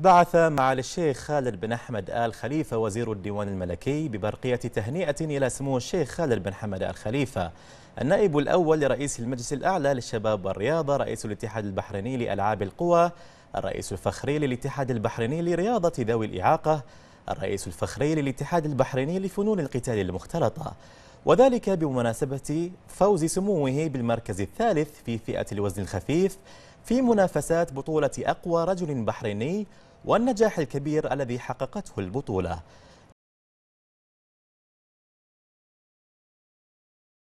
بعث معالي الشيخ خالد بن أحمد آل خليفة وزير الديوان الملكي ببرقية تهنئة إلى سمو الشيخ خالد بن حمد آل خليفة النائب الأول لرئيس المجلس الأعلى للشباب والرياضة رئيس الاتحاد البحريني لألعاب القوى الرئيس الفخري للاتحاد البحريني لرياضة ذوي الإعاقة الرئيس الفخري للاتحاد البحريني لفنون القتال المختلطة وذلك بمناسبة فوز سموه بالمركز الثالث في فئة الوزن الخفيف في منافسات بطولة أقوى رجل بحريني والنجاح الكبير الذي حققته البطولة